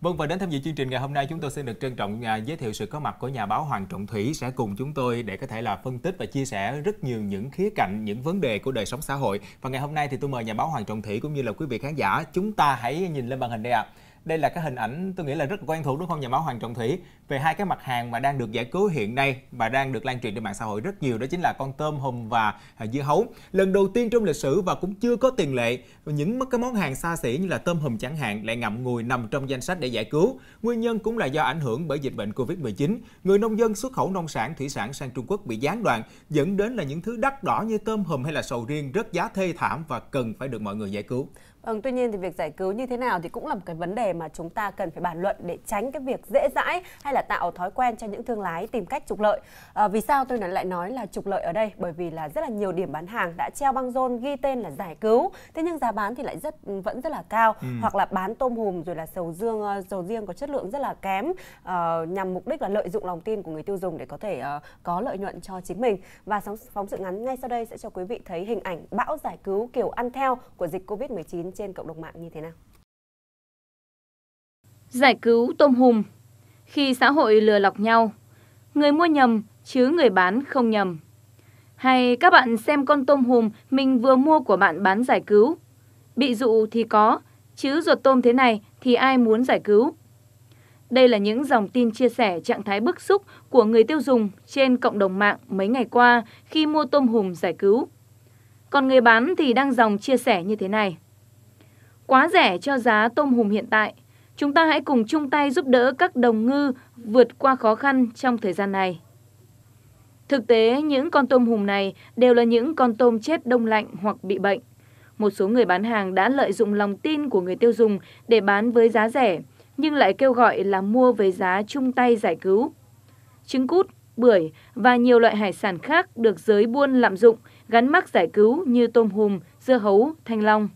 Vâng và đến tham dự chương trình ngày hôm nay chúng tôi xin được trân trọng à, giới thiệu sự có mặt của nhà báo Hoàng Trọng Thủy sẽ cùng chúng tôi để có thể là phân tích và chia sẻ rất nhiều những khía cạnh những vấn đề của đời sống xã hội. Và ngày hôm nay thì tôi mời nhà báo Hoàng Trọng Thủy cũng như là quý vị khán giả chúng ta hãy nhìn lên màn hình đây ạ. À đây là cái hình ảnh tôi nghĩ là rất quen thuộc đúng không nhà báo Hoàng Trọng Thủy về hai cái mặt hàng mà đang được giải cứu hiện nay và đang được lan truyền trên mạng xã hội rất nhiều đó chính là con tôm hùm và à, dưa hấu lần đầu tiên trong lịch sử và cũng chưa có tiền lệ những cái món hàng xa xỉ như là tôm hùm chẳng hạn lại ngậm ngùi nằm trong danh sách để giải cứu nguyên nhân cũng là do ảnh hưởng bởi dịch bệnh Covid-19 người nông dân xuất khẩu nông sản thủy sản sang Trung Quốc bị gián đoạn dẫn đến là những thứ đắt đỏ như tôm hùm hay là sầu riêng rất giá thê thảm và cần phải được mọi người giải cứu Ừ, tuy nhiên thì việc giải cứu như thế nào thì cũng là một cái vấn đề mà chúng ta cần phải bàn luận để tránh cái việc dễ dãi hay là tạo thói quen cho những thương lái tìm cách trục lợi. À, vì sao tôi lại nói là trục lợi ở đây? Bởi vì là rất là nhiều điểm bán hàng đã treo băng rôn ghi tên là giải cứu, thế nhưng giá bán thì lại rất vẫn rất là cao, ừ. hoặc là bán tôm hùm rồi là sầu riêng sầu ờ, riêng có chất lượng rất là kém uh, nhằm mục đích là lợi dụng lòng tin của người tiêu dùng để có thể uh, có lợi nhuận cho chính mình. Và phóng sự ngắn ngay sau đây sẽ cho quý vị thấy hình ảnh bão giải cứu kiểu ăn theo của dịch Covid-19 trên cộng đồng mạng như thế nào? Giải cứu tôm hùm Khi xã hội lừa lọc nhau, người mua nhầm chứ người bán không nhầm. Hay các bạn xem con tôm hùm mình vừa mua của bạn bán giải cứu. Bị dụ thì có, chứ ruột tôm thế này thì ai muốn giải cứu. Đây là những dòng tin chia sẻ trạng thái bức xúc của người tiêu dùng trên cộng đồng mạng mấy ngày qua khi mua tôm hùm giải cứu. Còn người bán thì đang dòng chia sẻ như thế này quá rẻ cho giá tôm hùm hiện tại. Chúng ta hãy cùng chung tay giúp đỡ các đồng ngư vượt qua khó khăn trong thời gian này. Thực tế, những con tôm hùm này đều là những con tôm chết đông lạnh hoặc bị bệnh. Một số người bán hàng đã lợi dụng lòng tin của người tiêu dùng để bán với giá rẻ, nhưng lại kêu gọi là mua với giá chung tay giải cứu. Trứng cút, bưởi và nhiều loại hải sản khác được giới buôn lạm dụng, gắn mắc giải cứu như tôm hùm, dưa hấu, thanh long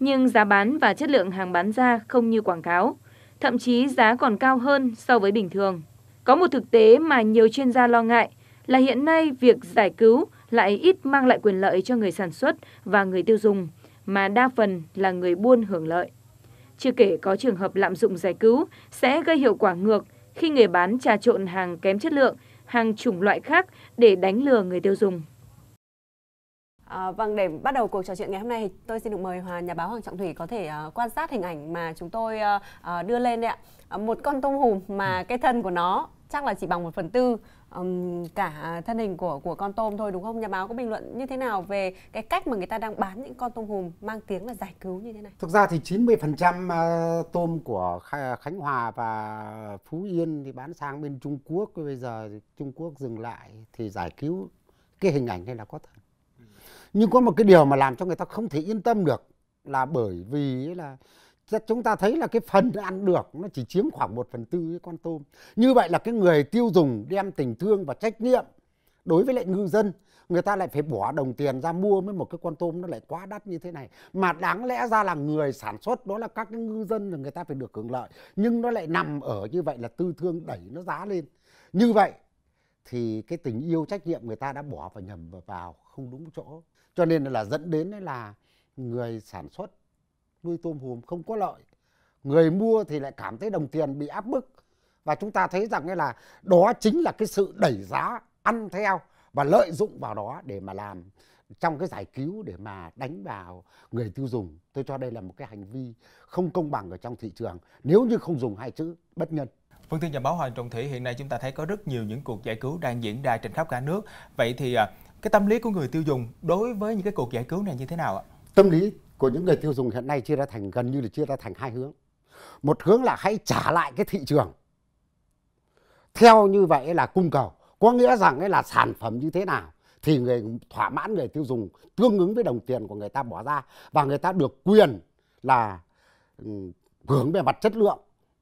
nhưng giá bán và chất lượng hàng bán ra không như quảng cáo, thậm chí giá còn cao hơn so với bình thường. Có một thực tế mà nhiều chuyên gia lo ngại là hiện nay việc giải cứu lại ít mang lại quyền lợi cho người sản xuất và người tiêu dùng, mà đa phần là người buôn hưởng lợi. Chưa kể có trường hợp lạm dụng giải cứu sẽ gây hiệu quả ngược khi người bán trà trộn hàng kém chất lượng, hàng chủng loại khác để đánh lừa người tiêu dùng. À, vâng, để bắt đầu cuộc trò chuyện ngày hôm nay, tôi xin được mời Hòa nhà báo Hoàng Trọng Thủy có thể uh, quan sát hình ảnh mà chúng tôi uh, đưa lên đấy ạ. Uh, một con tôm hùm mà ừ. cái thân của nó chắc là chỉ bằng một phần tư um, cả thân hình của của con tôm thôi đúng không? Nhà báo có bình luận như thế nào về cái cách mà người ta đang bán những con tôm hùm mang tiếng là giải cứu như thế này? Thực ra thì 90% tôm của Khánh Hòa và Phú Yên thì bán sang bên Trung Quốc bây giờ Trung Quốc dừng lại thì giải cứu cái hình ảnh này là có thật nhưng có một cái điều mà làm cho người ta không thể yên tâm được là bởi vì là chúng ta thấy là cái phần ăn được nó chỉ chiếm khoảng một phần tư cái con tôm. Như vậy là cái người tiêu dùng đem tình thương và trách nhiệm đối với lại ngư dân người ta lại phải bỏ đồng tiền ra mua với một cái con tôm nó lại quá đắt như thế này mà đáng lẽ ra là người sản xuất đó là các cái ngư dân là người ta phải được hưởng lợi nhưng nó lại nằm ở như vậy là tư thương đẩy nó giá lên như vậy thì cái tình yêu trách nhiệm người ta đã bỏ vào nhầm vào không đúng chỗ cho nên là dẫn đến là người sản xuất nuôi tôm hùm không có lợi người mua thì lại cảm thấy đồng tiền bị áp bức và chúng ta thấy rằng là đó chính là cái sự đẩy giá ăn theo và lợi dụng vào đó để mà làm trong cái giải cứu để mà đánh vào người tiêu dùng tôi cho đây là một cái hành vi không công bằng ở trong thị trường nếu như không dùng hai chữ bất nhân Vâng thưa nhà báo Hoàng Trọng Thị, hiện nay chúng ta thấy có rất nhiều những cuộc giải cứu đang diễn ra trên khắp cả nước. Vậy thì à, cái tâm lý của người tiêu dùng đối với những cái cuộc giải cứu này như thế nào ạ? Tâm lý của những người tiêu dùng hiện nay chia ra thành gần như là chia ra thành hai hướng. Một hướng là hãy trả lại cái thị trường. Theo như vậy là cung cầu, có nghĩa rằng ấy là sản phẩm như thế nào thì người thỏa mãn người tiêu dùng tương ứng với đồng tiền của người ta bỏ ra và người ta được quyền là ừ, hưởng về mặt chất lượng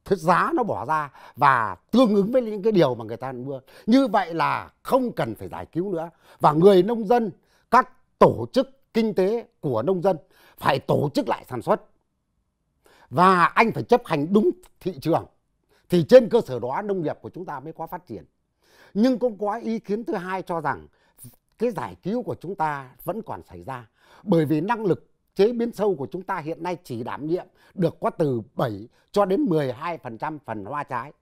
cái giá nó bỏ ra và tương ứng với những cái điều mà người ta mua như vậy là không cần phải giải cứu nữa và người nông dân các tổ chức kinh tế của nông dân phải tổ chức lại sản xuất và anh phải chấp hành đúng thị trường thì trên cơ sở đó nông nghiệp của chúng ta mới có phát triển nhưng cũng có ý kiến thứ hai cho rằng cái giải cứu của chúng ta vẫn còn xảy ra bởi vì năng lực chế biến sâu của chúng ta hiện nay chỉ đảm nhiệm được có từ 7 cho đến 12% phần hoa trái.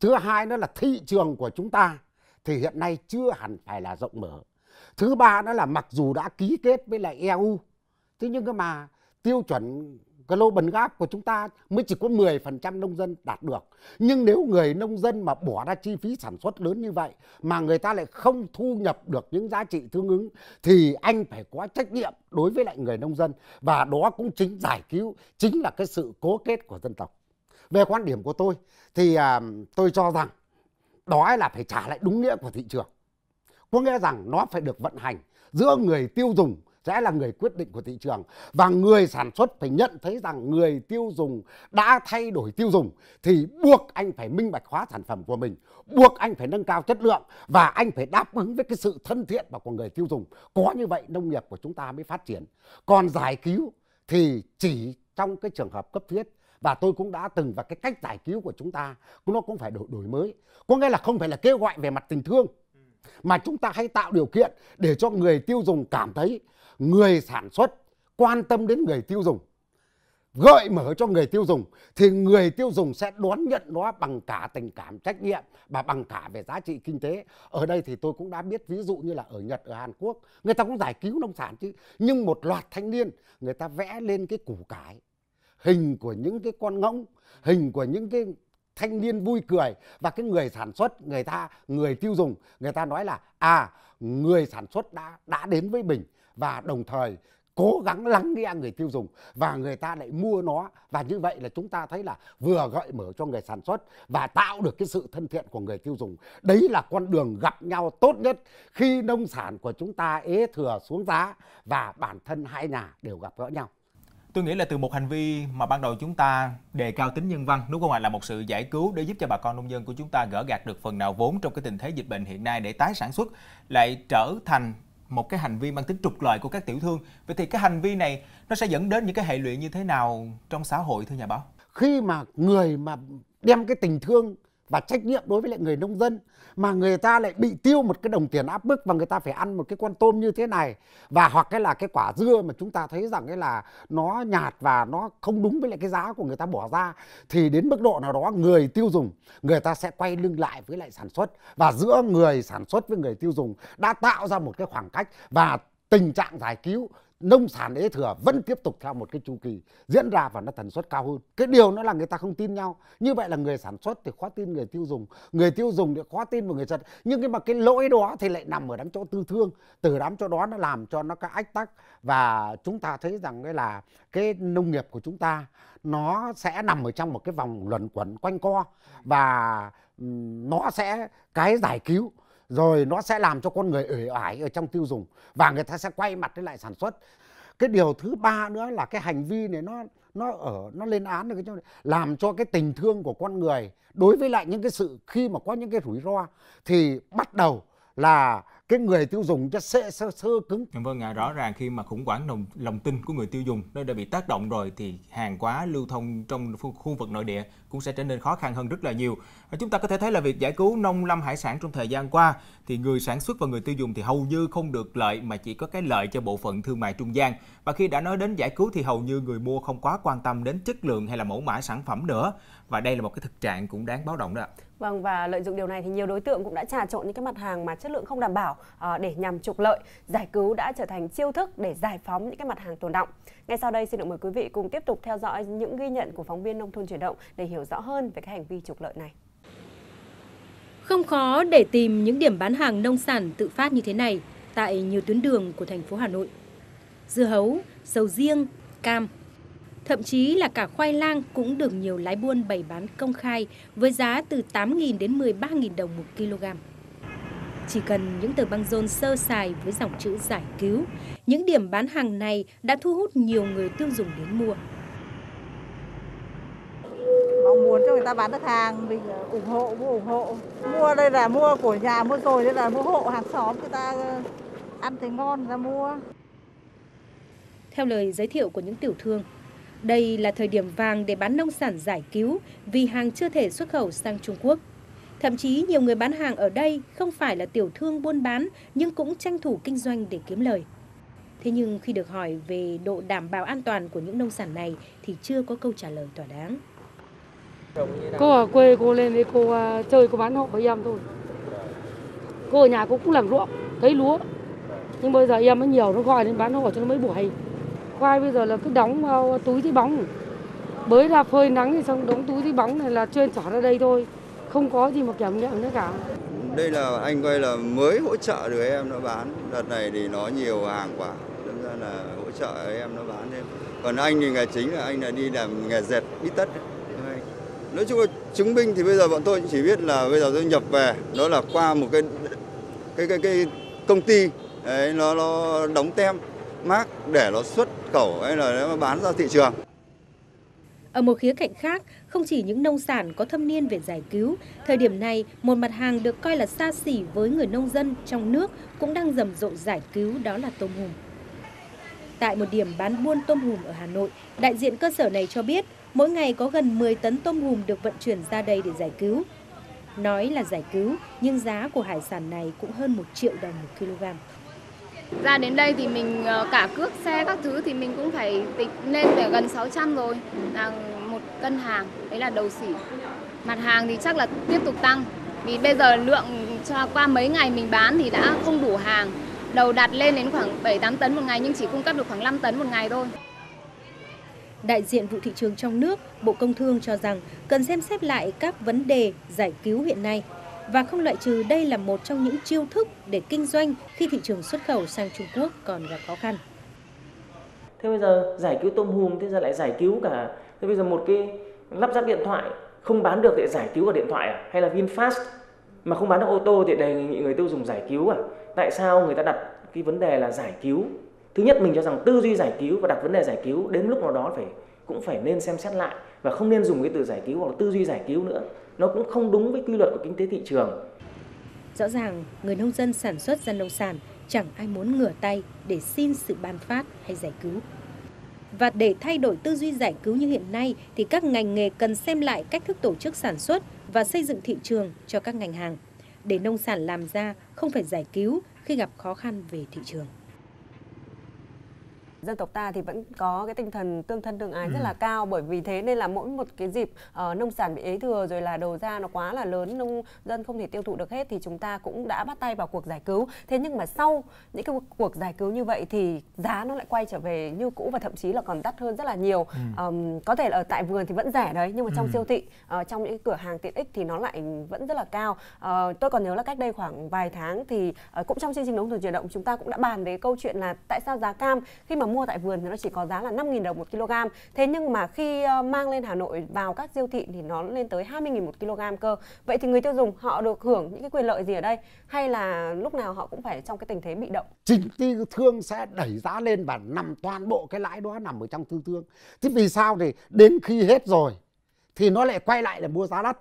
Thứ hai nữa là thị trường của chúng ta thì hiện nay chưa hẳn phải là rộng mở. Thứ ba nữa là mặc dù đã ký kết với lại EU, thế nhưng mà tiêu chuẩn cái lô bần gáp của chúng ta mới chỉ có 10% nông dân đạt được. Nhưng nếu người nông dân mà bỏ ra chi phí sản xuất lớn như vậy mà người ta lại không thu nhập được những giá trị tương ứng thì anh phải có trách nhiệm đối với lại người nông dân và đó cũng chính giải cứu chính là cái sự cố kết của dân tộc. Về quan điểm của tôi thì à, tôi cho rằng đó là phải trả lại đúng nghĩa của thị trường. Có nghĩa rằng nó phải được vận hành giữa người tiêu dùng sẽ là người quyết định của thị trường và người sản xuất phải nhận thấy rằng người tiêu dùng đã thay đổi tiêu dùng thì buộc anh phải minh bạch hóa sản phẩm của mình buộc anh phải nâng cao chất lượng và anh phải đáp ứng với cái sự thân thiện và của người tiêu dùng có như vậy nông nghiệp của chúng ta mới phát triển còn giải cứu thì chỉ trong cái trường hợp cấp thiết và tôi cũng đã từng và cái cách giải cứu của chúng ta cũng nó cũng phải đổi đổi mới có nghĩa là không phải là kêu gọi về mặt tình thương mà chúng ta hay tạo điều kiện để cho người tiêu dùng cảm thấy người sản xuất quan tâm đến người tiêu dùng gợi mở cho người tiêu dùng thì người tiêu dùng sẽ đón nhận nó bằng cả tình cảm trách nhiệm và bằng cả về giá trị kinh tế ở đây thì tôi cũng đã biết ví dụ như là ở nhật ở hàn quốc người ta cũng giải cứu nông sản chứ nhưng một loạt thanh niên người ta vẽ lên cái củ cải hình của những cái con ngỗng hình của những cái thanh niên vui cười và cái người sản xuất người ta người tiêu dùng người ta nói là à người sản xuất đã đã đến với mình và đồng thời cố gắng lắng nghe người tiêu dùng và người ta lại mua nó và như vậy là chúng ta thấy là vừa gợi mở cho người sản xuất và tạo được cái sự thân thiện của người tiêu dùng đấy là con đường gặp nhau tốt nhất khi nông sản của chúng ta ế thừa xuống giá và bản thân hai nhà đều gặp gỡ nhau tôi nghĩ là từ một hành vi mà ban đầu chúng ta đề cao tính nhân văn đúng không ạ là một sự giải cứu để giúp cho bà con nông dân của chúng ta gỡ gạt được phần nào vốn trong cái tình thế dịch bệnh hiện nay để tái sản xuất lại trở thành một cái hành vi mang tính trục lợi của các tiểu thương vậy thì cái hành vi này nó sẽ dẫn đến những cái hệ lụy như thế nào trong xã hội thưa nhà báo khi mà người mà đem cái tình thương và trách nhiệm đối với lại người nông dân mà người ta lại bị tiêu một cái đồng tiền áp bức và người ta phải ăn một cái con tôm như thế này và hoặc cái là cái quả dưa mà chúng ta thấy rằng cái là nó nhạt và nó không đúng với lại cái giá của người ta bỏ ra thì đến mức độ nào đó người tiêu dùng người ta sẽ quay lưng lại với lại sản xuất và giữa người sản xuất với người tiêu dùng đã tạo ra một cái khoảng cách và tình trạng giải cứu nông sản ế thừa vẫn tiếp tục theo một cái chu kỳ diễn ra và nó tần suất cao hơn cái điều nó là người ta không tin nhau như vậy là người sản xuất thì khó tin người tiêu dùng người tiêu dùng thì khó tin vào người sản nhưng cái mà cái lỗi đó thì lại nằm ở đám chỗ tư thương từ đám chỗ đó nó làm cho nó cái ách tắc và chúng ta thấy rằng cái là cái nông nghiệp của chúng ta nó sẽ nằm ở trong một cái vòng luẩn quẩn quanh co và nó sẽ cái giải cứu rồi nó sẽ làm cho con người ể ải ở trong tiêu dùng và người ta sẽ quay mặt lại sản xuất cái điều thứ ba nữa là cái hành vi này nó nó ở nó lên án được cái làm cho cái tình thương của con người đối với lại những cái sự khi mà có những cái rủi ro thì bắt đầu là cái người tiêu dùng cho sẽ sơ sơ cứng. Vâng, à, rõ ràng khi mà khủng hoảng lòng, lòng tin của người tiêu dùng nó đã bị tác động rồi thì hàng quá lưu thông trong khu vực nội địa cũng sẽ trở nên khó khăn hơn rất là nhiều. Và chúng ta có thể thấy là việc giải cứu nông lâm hải sản trong thời gian qua thì người sản xuất và người tiêu dùng thì hầu như không được lợi mà chỉ có cái lợi cho bộ phận thương mại trung gian. Và khi đã nói đến giải cứu thì hầu như người mua không quá quan tâm đến chất lượng hay là mẫu mã sản phẩm nữa. Và đây là một cái thực trạng cũng đáng báo động đó Vâng và lợi dụng điều này thì nhiều đối tượng cũng đã trà trộn những cái mặt hàng mà chất lượng không đảm bảo ờ, để nhằm trục lợi. Giải cứu đã trở thành chiêu thức để giải phóng những cái mặt hàng tồn động. Ngay sau đây xin được mời quý vị cùng tiếp tục theo dõi những ghi nhận của phóng viên nông thôn chuyển động để hiểu rõ hơn về các hành vi trục lợi này. Không khó để tìm những điểm bán hàng nông sản tự phát như thế này tại nhiều tuyến đường của thành phố Hà Nội. Dưa hấu, sầu riêng, cam, thậm chí là cả khoai lang cũng được nhiều lái buôn bày bán công khai với giá từ 8.000 đến 13.000 đồng một kg. Chỉ cần những tờ băng rôn sơ sài với dòng chữ giải cứu, những điểm bán hàng này đã thu hút nhiều người tiêu dùng đến mua. Mong muốn cho người ta bán được hàng, mình ờ, ủng hộ, mua ủng hộ. Mua đây là mua của nhà, mua rồi đây là mua hộ hàng xóm, người ta ờ, ăn thấy ngon ra mua. Theo lời giới thiệu của những tiểu thương, đây là thời điểm vàng để bán nông sản giải cứu vì hàng chưa thể xuất khẩu sang Trung Quốc. Thậm chí nhiều người bán hàng ở đây không phải là tiểu thương buôn bán nhưng cũng tranh thủ kinh doanh để kiếm lời. Thế nhưng khi được hỏi về độ đảm bảo an toàn của những nông sản này thì chưa có câu trả lời thỏa đáng. Cô ở quê cô lên đây cô à, chơi cô bán hộ với em thôi. Cô ở nhà cô cũng làm ruộng, thấy lúa. Nhưng bây giờ em nó nhiều nó gọi lên bán hộ cho nó mới buổi. Khoai bây giờ là cứ đóng vào túi giấy bóng. Bới ra phơi nắng thì xong đóng túi giấy bóng này là chuyên trở ra đây thôi không có gì một kiểm nghiệm nữa cả đây là anh coi là mới hỗ trợ được em nó bán đợt này thì nó nhiều hàng quá. nên ra là hỗ trợ em nó bán thêm còn anh thì nghề chính là anh là đi làm nghề dệt ít tất nói chung là chứng minh thì bây giờ bọn tôi chỉ biết là bây giờ tôi nhập về đó là qua một cái cái cái cái công ty đấy nó nó đóng tem mác để nó xuất khẩu hay là nó bán ra thị trường ở một khía cạnh khác, không chỉ những nông sản có thâm niên về giải cứu, thời điểm này một mặt hàng được coi là xa xỉ với người nông dân trong nước cũng đang rầm rộ giải cứu đó là tôm hùm. Tại một điểm bán buôn tôm hùm ở Hà Nội, đại diện cơ sở này cho biết mỗi ngày có gần 10 tấn tôm hùm được vận chuyển ra đây để giải cứu. Nói là giải cứu, nhưng giá của hải sản này cũng hơn 1 triệu đồng một kg. Ra đến đây thì mình ờ, cả cước xe các thứ thì mình cũng phải tịch lên về gần 600 rồi là một cân hàng, đấy là đầu xỉ. Mặt hàng thì chắc là tiếp tục tăng vì bây giờ lượng cho qua mấy ngày mình bán thì đã không đủ hàng. Đầu đặt lên đến khoảng 7-8 tấn một ngày nhưng chỉ cung cấp được khoảng 5 tấn một ngày thôi. Đại diện vụ thị trường trong nước, Bộ Công Thương cho rằng cần xem xét lại các vấn đề giải cứu hiện nay và không loại trừ đây là một trong những chiêu thức để kinh doanh khi thị trường xuất khẩu sang Trung Quốc còn gặp khó khăn. Thế bây giờ giải cứu tôm hùm, thế giờ lại giải cứu cả, thế bây giờ một cái lắp ráp điện thoại không bán được thì giải cứu cả điện thoại à? Hay là VinFast mà không bán được ô tô thì đề nghị người tiêu dùng giải cứu à? Tại sao người ta đặt cái vấn đề là giải cứu? Thứ nhất mình cho rằng tư duy giải cứu và đặt vấn đề giải cứu đến lúc nào đó phải cũng phải nên xem xét lại và không nên dùng cái từ giải cứu hoặc là tư duy giải cứu nữa nó cũng không đúng với quy luật của kinh tế thị trường. Rõ ràng, người nông dân sản xuất ra nông sản chẳng ai muốn ngửa tay để xin sự ban phát hay giải cứu. Và để thay đổi tư duy giải cứu như hiện nay thì các ngành nghề cần xem lại cách thức tổ chức sản xuất và xây dựng thị trường cho các ngành hàng để nông sản làm ra không phải giải cứu khi gặp khó khăn về thị trường dân tộc ta thì vẫn có cái tinh thần tương thân tương ái ừ. rất là cao bởi vì thế nên là mỗi một cái dịp uh, nông sản bị ế thừa rồi là đầu ra nó quá là lớn nông dân không thể tiêu thụ được hết thì chúng ta cũng đã bắt tay vào cuộc giải cứu thế nhưng mà sau những cái cuộc giải cứu như vậy thì giá nó lại quay trở về như cũ và thậm chí là còn đắt hơn rất là nhiều ừ. um, có thể là ở tại vườn thì vẫn rẻ đấy nhưng mà trong ừ. siêu thị uh, trong những cửa hàng tiện ích thì nó lại vẫn rất là cao uh, tôi còn nhớ là cách đây khoảng vài tháng thì uh, cũng trong chương trình nông thôn chuyển động chúng ta cũng đã bàn về câu chuyện là tại sao giá cam khi mà mua tại vườn thì nó chỉ có giá là 5.000 đồng một kg thế nhưng mà khi ờ, mang lên Hà Nội vào các siêu thị thì nó lên tới 20.000 một kg cơ vậy thì người tiêu dùng họ được hưởng những cái quyền lợi gì ở đây hay là lúc nào họ cũng phải trong cái tình thế bị động chính tư thương sẽ đẩy giá lên và nằm toàn bộ cái lãi đó nằm ở trong tư thương thế vì sao thì đến khi hết rồi thì nó lại quay lại để mua giá đất.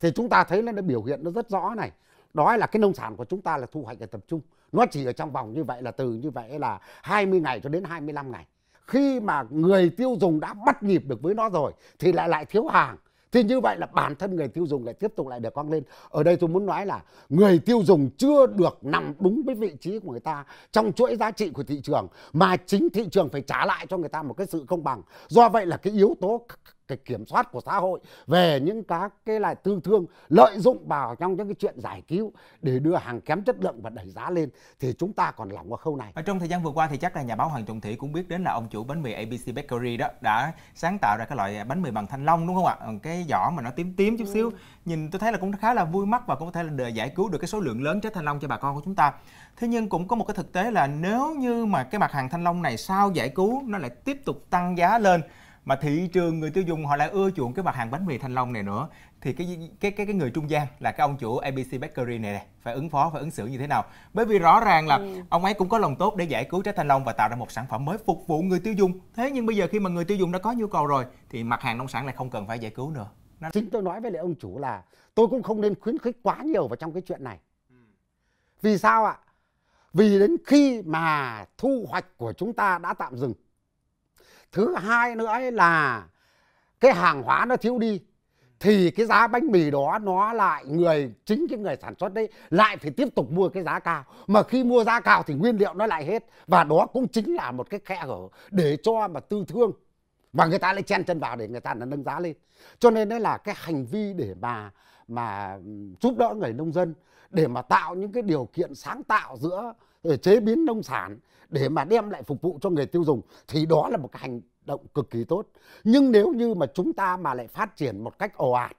thì chúng ta thấy là nó biểu hiện nó rất rõ này đó là cái nông sản của chúng ta là thu hoạch là tập trung nó chỉ ở trong vòng như vậy là từ như vậy là 20 ngày cho đến 25 ngày khi mà người tiêu dùng đã bắt nhịp được với nó rồi thì lại lại thiếu hàng thì như vậy là bản thân người tiêu dùng lại tiếp tục lại được cong lên ở đây tôi muốn nói là người tiêu dùng chưa được nằm đúng với vị trí của người ta trong chuỗi giá trị của thị trường mà chính thị trường phải trả lại cho người ta một cái sự công bằng do vậy là cái yếu tố cái kiểm soát của xã hội về những các cái lại tư thương lợi dụng vào trong những cái chuyện giải cứu để đưa hàng kém chất lượng và đẩy giá lên thì chúng ta còn lỏng ở khâu này. Ở trong thời gian vừa qua thì chắc là nhà báo Hoàng Trọng Thị cũng biết đến là ông chủ bánh mì ABC Bakery đó đã sáng tạo ra cái loại bánh mì bằng thanh long đúng không ạ? Cái vỏ mà nó tím tím chút ừ. xíu. Nhìn tôi thấy là cũng khá là vui mắt và cũng có thể là giải cứu được cái số lượng lớn trái thanh long cho bà con của chúng ta. Thế nhưng cũng có một cái thực tế là nếu như mà cái mặt hàng thanh long này sau giải cứu nó lại tiếp tục tăng giá lên mà thị trường người tiêu dùng họ lại ưa chuộng cái mặt hàng bánh mì thanh long này nữa thì cái cái cái cái người trung gian là cái ông chủ ABC Bakery này này phải ứng phó phải ứng xử như thế nào bởi vì rõ ràng là ừ. ông ấy cũng có lòng tốt để giải cứu trái thanh long và tạo ra một sản phẩm mới phục vụ người tiêu dùng thế nhưng bây giờ khi mà người tiêu dùng đã có nhu cầu rồi thì mặt hàng nông sản lại không cần phải giải cứu nữa Nó... chính tôi nói với lại ông chủ là tôi cũng không nên khuyến khích quá nhiều vào trong cái chuyện này vì sao ạ vì đến khi mà thu hoạch của chúng ta đã tạm dừng thứ hai nữa ấy là cái hàng hóa nó thiếu đi thì cái giá bánh mì đó nó lại người chính cái người sản xuất đấy lại phải tiếp tục mua cái giá cao mà khi mua giá cao thì nguyên liệu nó lại hết và đó cũng chính là một cái khe hở để cho mà tư thương và người ta lại chen chân vào để người ta nâng giá lên cho nên đấy là cái hành vi để mà mà giúp đỡ người nông dân để mà tạo những cái điều kiện sáng tạo giữa chế biến nông sản để mà đem lại phục vụ cho người tiêu dùng thì đó là một cái hành động cực kỳ tốt nhưng nếu như mà chúng ta mà lại phát triển một cách ồ ạt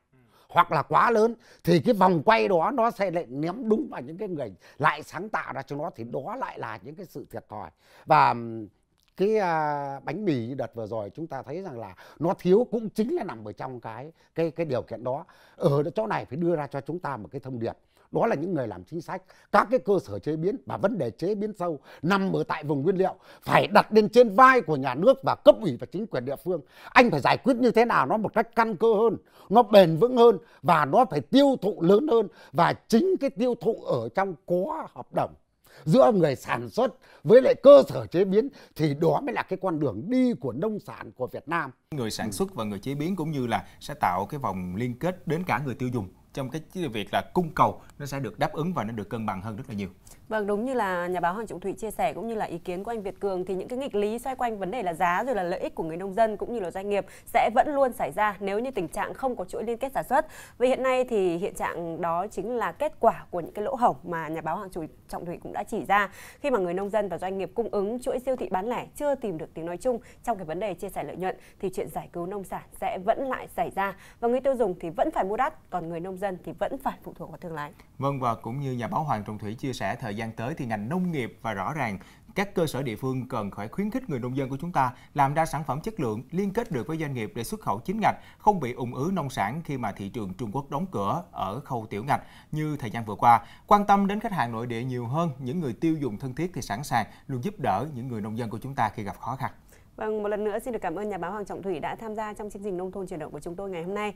hoặc là quá lớn thì cái vòng quay đó nó sẽ lại ném đúng vào những cái người lại sáng tạo ra cho nó thì đó lại là những cái sự thiệt thòi và cái à, bánh mì đợt vừa rồi chúng ta thấy rằng là nó thiếu cũng chính là nằm ở trong cái cái cái điều kiện đó ở chỗ này phải đưa ra cho chúng ta một cái thông điệp đó là những người làm chính sách các cái cơ sở chế biến và vấn đề chế biến sâu nằm ở tại vùng nguyên liệu phải đặt lên trên vai của nhà nước và cấp ủy và chính quyền địa phương anh phải giải quyết như thế nào nó một cách căn cơ hơn nó bền vững hơn và nó phải tiêu thụ lớn hơn và chính cái tiêu thụ ở trong có hợp đồng giữa người sản xuất với lại cơ sở chế biến thì đó mới là cái con đường đi của nông sản của Việt Nam. Người sản xuất và người chế biến cũng như là sẽ tạo cái vòng liên kết đến cả người tiêu dùng trong cái việc là cung cầu nó sẽ được đáp ứng và nó được cân bằng hơn rất là nhiều. Vâng, đúng như là nhà báo Hoàng Trọng Thủy chia sẻ cũng như là ý kiến của anh Việt Cường thì những cái nghịch lý xoay quanh vấn đề là giá rồi là lợi ích của người nông dân cũng như là doanh nghiệp sẽ vẫn luôn xảy ra nếu như tình trạng không có chuỗi liên kết sản xuất. Vì hiện nay thì hiện trạng đó chính là kết quả của những cái lỗ hổng mà nhà báo Hoàng Trọng Thủy cũng đã chỉ ra khi mà người nông dân và doanh nghiệp cung ứng chuỗi siêu thị bán lẻ chưa tìm được tiếng nói chung trong cái vấn đề chia sẻ lợi nhuận thì chuyện giải cứu nông sản sẽ vẫn lại xảy ra và người tiêu dùng thì vẫn phải mua đắt còn người nông dân dân thì vẫn phải phụ thuộc vào thương lái. Vâng và cũng như nhà báo Hoàng Trọng Thủy chia sẻ thời gian tới thì ngành nông nghiệp và rõ ràng các cơ sở địa phương cần phải khuyến khích người nông dân của chúng ta làm ra sản phẩm chất lượng, liên kết được với doanh nghiệp để xuất khẩu chính ngạch, không bị ủng ứ nông sản khi mà thị trường Trung Quốc đóng cửa ở khâu tiểu ngạch như thời gian vừa qua. Quan tâm đến khách hàng nội địa nhiều hơn, những người tiêu dùng thân thiết thì sẵn sàng luôn giúp đỡ những người nông dân của chúng ta khi gặp khó khăn. Vâng, một lần nữa xin được cảm ơn nhà báo Hoàng Trọng Thủy đã tham gia trong chương trình Nông thôn chuyển động của chúng tôi ngày hôm nay.